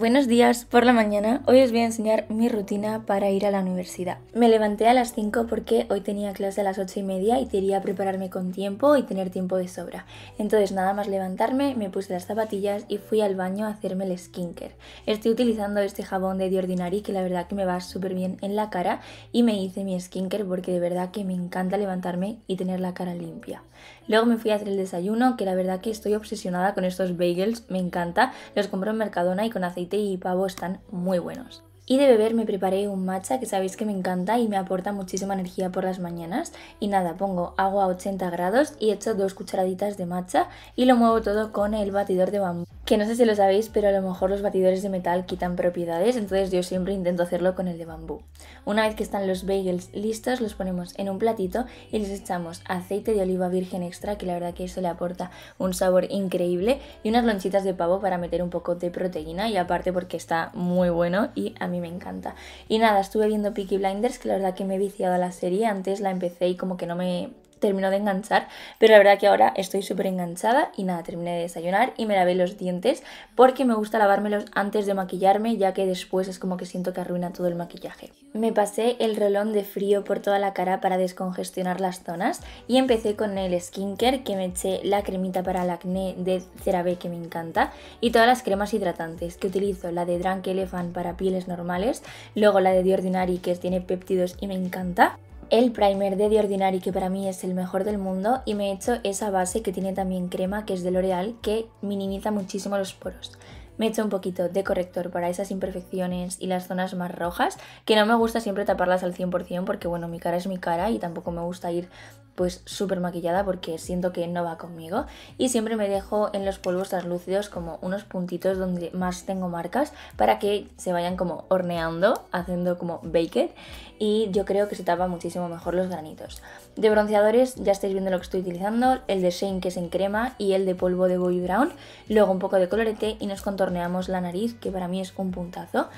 Buenos días por la mañana. Hoy os voy a enseñar mi rutina para ir a la universidad. Me levanté a las 5 porque hoy tenía clase a las 8 y media y quería prepararme con tiempo y tener tiempo de sobra. Entonces, nada más levantarme, me puse las zapatillas y fui al baño a hacerme el skincare. Estoy utilizando este jabón de The Ordinary que la verdad que me va súper bien en la cara y me hice mi skincare porque de verdad que me encanta levantarme y tener la cara limpia. Luego me fui a hacer el desayuno que la verdad que estoy obsesionada con estos bagels, me encanta. Los compro en Mercadona y con aceite y pavo están muy buenos. Y de beber me preparé un matcha que sabéis que me encanta y me aporta muchísima energía por las mañanas. Y nada, pongo agua a 80 grados y echo dos cucharaditas de matcha y lo muevo todo con el batidor de bambú que no sé si lo sabéis, pero a lo mejor los batidores de metal quitan propiedades, entonces yo siempre intento hacerlo con el de bambú. Una vez que están los bagels listos, los ponemos en un platito y les echamos aceite de oliva virgen extra, que la verdad que eso le aporta un sabor increíble, y unas lonchitas de pavo para meter un poco de proteína, y aparte porque está muy bueno y a mí me encanta. Y nada, estuve viendo Peaky Blinders, que la verdad que me he viciado a la serie, antes la empecé y como que no me terminó de enganchar, pero la verdad que ahora estoy súper enganchada y nada, terminé de desayunar y me lavé los dientes porque me gusta lavármelos antes de maquillarme ya que después es como que siento que arruina todo el maquillaje. Me pasé el rolón de frío por toda la cara para descongestionar las zonas y empecé con el skincare que me eché la cremita para el acné de CeraVe que me encanta y todas las cremas hidratantes que utilizo, la de Drunk Elephant para pieles normales, luego la de The Ordinary que tiene péptidos y me encanta el primer de The Ordinary, que para mí es el mejor del mundo, y me he hecho esa base que tiene también crema, que es de L'Oreal, que minimiza muchísimo los poros. Me he hecho un poquito de corrector para esas imperfecciones y las zonas más rojas, que no me gusta siempre taparlas al 100% porque, bueno, mi cara es mi cara y tampoco me gusta ir pues súper maquillada porque siento que no va conmigo y siempre me dejo en los polvos translúcidos como unos puntitos donde más tengo marcas para que se vayan como horneando, haciendo como baked y yo creo que se tapa muchísimo mejor los granitos. De bronceadores ya estáis viendo lo que estoy utilizando, el de Shane que es en crema y el de polvo de Boy Brown, luego un poco de colorete y nos contorneamos la nariz que para mí es un puntazo.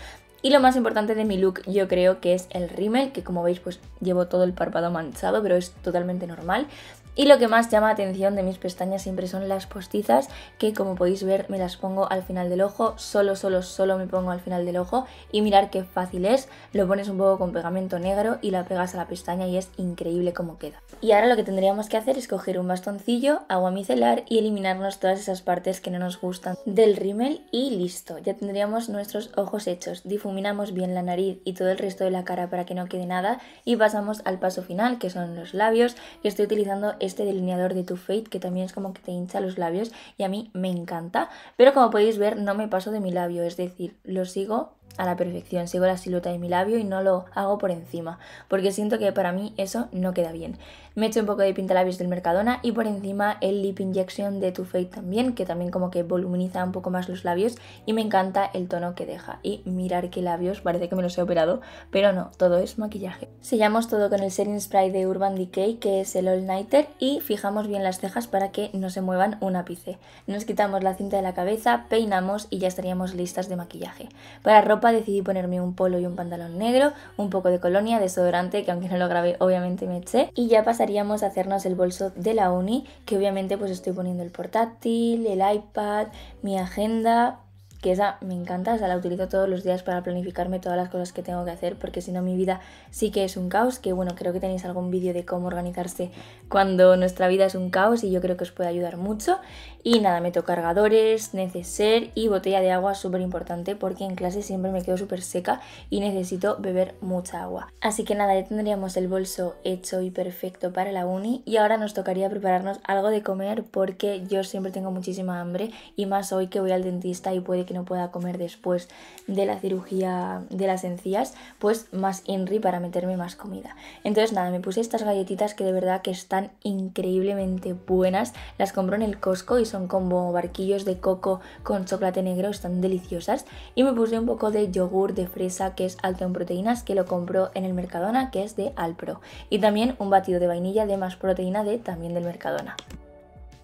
Y lo más importante de mi look yo creo que es el rímel, que como veis pues llevo todo el párpado manchado, pero es totalmente normal. Y lo que más llama atención de mis pestañas siempre son las postizas, que como podéis ver me las pongo al final del ojo, solo, solo, solo me pongo al final del ojo y mirar qué fácil es, lo pones un poco con pegamento negro y la pegas a la pestaña y es increíble cómo queda. Y ahora lo que tendríamos que hacer es coger un bastoncillo, agua micelar y eliminarnos todas esas partes que no nos gustan del rímel y listo, ya tendríamos nuestros ojos hechos. Difuminamos bien la nariz y todo el resto de la cara para que no quede nada y pasamos al paso final que son los labios, que estoy utilizando este delineador de Too Faced que también es como que te hincha los labios y a mí me encanta. Pero como podéis ver no me paso de mi labio, es decir, lo sigo a la perfección, sigo la silueta de mi labio y no lo hago por encima, porque siento que para mí eso no queda bien. Me echo un poco de pinta labios del Mercadona y por encima el Lip Injection de Too Faced también, que también como que voluminiza un poco más los labios y me encanta el tono que deja. Y mirar qué labios, parece que me los he operado, pero no, todo es maquillaje. Sellamos todo con el Setting Spray de Urban Decay, que es el All Nighter, y fijamos bien las cejas para que no se muevan un ápice. Nos quitamos la cinta de la cabeza, peinamos y ya estaríamos listas de maquillaje. Para ropa decidí ponerme un polo y un pantalón negro, un poco de colonia, desodorante, que aunque no lo grabé obviamente me eché, y ya pasaríamos a hacernos el bolso de la uni, que obviamente pues estoy poniendo el portátil, el iPad, mi agenda, que esa me encanta, esa la utilizo todos los días para planificarme todas las cosas que tengo que hacer, porque si no mi vida sí que es un caos, que bueno, creo que tenéis algún vídeo de cómo organizarse cuando nuestra vida es un caos y yo creo que os puede ayudar mucho. Y nada, meto cargadores, neceser y botella de agua, súper importante, porque en clase siempre me quedo súper seca y necesito beber mucha agua. Así que nada, ya tendríamos el bolso hecho y perfecto para la uni y ahora nos tocaría prepararnos algo de comer porque yo siempre tengo muchísima hambre y más hoy que voy al dentista y puede que no pueda comer después de la cirugía de las encías, pues más INRI para meterme más comida. Entonces nada, me puse estas galletitas que de verdad que están increíblemente buenas. Las compró en el Costco y son como barquillos de coco con chocolate negro, están deliciosas. Y me puse un poco de yogur de fresa que es alto en proteínas que lo compró en el Mercadona que es de Alpro. Y también un batido de vainilla de más proteína de también del Mercadona.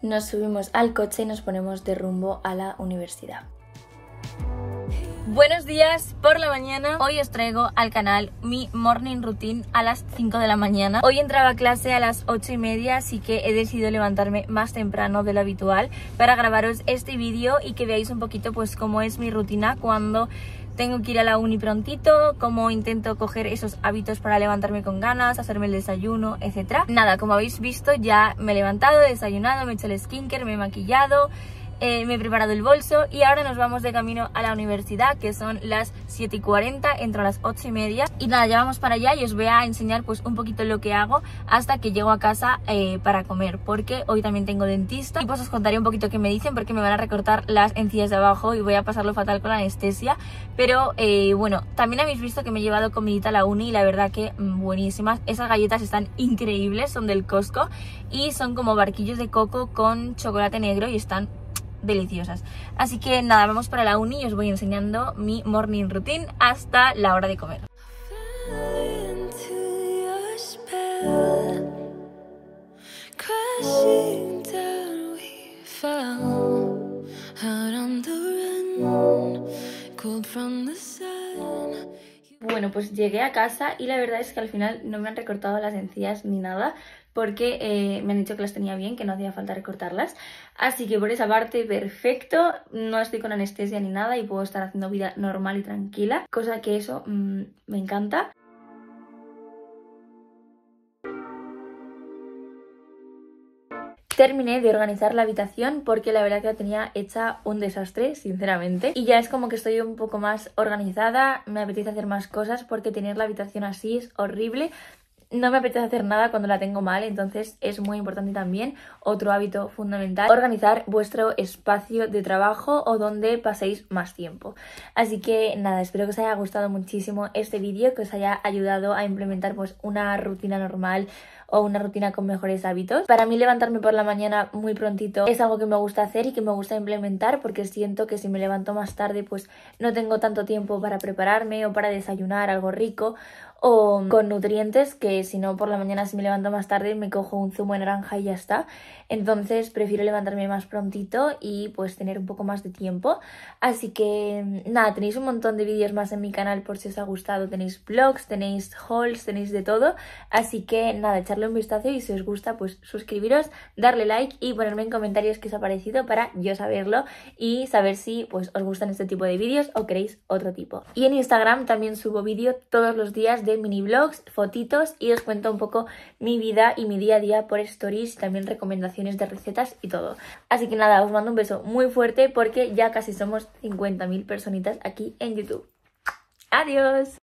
Nos subimos al coche y nos ponemos de rumbo a la universidad. Buenos días por la mañana. Hoy os traigo al canal mi morning routine a las 5 de la mañana. Hoy entraba clase a las 8 y media, así que he decidido levantarme más temprano de lo habitual para grabaros este vídeo y que veáis un poquito pues cómo es mi rutina cuando tengo que ir a la uni prontito, cómo intento coger esos hábitos para levantarme con ganas, hacerme el desayuno, etc. Nada, como habéis visto ya me he levantado, he desayunado, me he hecho el skincare, me he maquillado, eh, me he preparado el bolso y ahora nos vamos de camino a la universidad que son las 7 y 40 entre las 8 y media y nada ya vamos para allá y os voy a enseñar pues un poquito lo que hago hasta que llego a casa eh, para comer porque hoy también tengo dentista y pues os contaré un poquito qué me dicen porque me van a recortar las encías de abajo y voy a pasarlo fatal con la anestesia pero eh, bueno también habéis visto que me he llevado comidita a la uni y la verdad que mm, buenísimas esas galletas están increíbles son del Costco y son como barquillos de coco con chocolate negro y están deliciosas. Así que nada, vamos para la uni y os voy enseñando mi morning routine hasta la hora de comer. bueno, pues llegué a casa y la verdad es que al final no me han recortado las encías ni nada porque eh, me han dicho que las tenía bien, que no hacía falta recortarlas. Así que por esa parte, perfecto. No estoy con anestesia ni nada y puedo estar haciendo vida normal y tranquila, cosa que eso mm, me encanta. Terminé de organizar la habitación porque la verdad que la tenía hecha un desastre, sinceramente. Y ya es como que estoy un poco más organizada, me apetece hacer más cosas porque tener la habitación así es horrible no me apetece hacer nada cuando la tengo mal, entonces es muy importante también otro hábito fundamental, organizar vuestro espacio de trabajo o donde paséis más tiempo. Así que nada, espero que os haya gustado muchísimo este vídeo, que os haya ayudado a implementar pues una rutina normal o una rutina con mejores hábitos. Para mí levantarme por la mañana muy prontito es algo que me gusta hacer y que me gusta implementar porque siento que si me levanto más tarde pues no tengo tanto tiempo para prepararme o para desayunar algo rico o con nutrientes que si no por la mañana si me levanto más tarde me cojo un zumo de naranja y ya está. Entonces prefiero levantarme más prontito y pues tener un poco más de tiempo. Así que nada, tenéis un montón de vídeos más en mi canal por si os ha gustado. Tenéis vlogs, tenéis hauls, tenéis de todo. Así que nada, echarle un vistazo y si os gusta pues suscribiros, darle like y ponerme en comentarios qué os ha parecido para yo saberlo y saber si pues os gustan este tipo de vídeos o queréis otro tipo. Y en Instagram también subo vídeo todos los días mini blogs, fotitos y os cuento un poco mi vida y mi día a día por stories, también recomendaciones de recetas y todo. Así que nada, os mando un beso muy fuerte porque ya casi somos 50.000 personitas aquí en YouTube. ¡Adiós!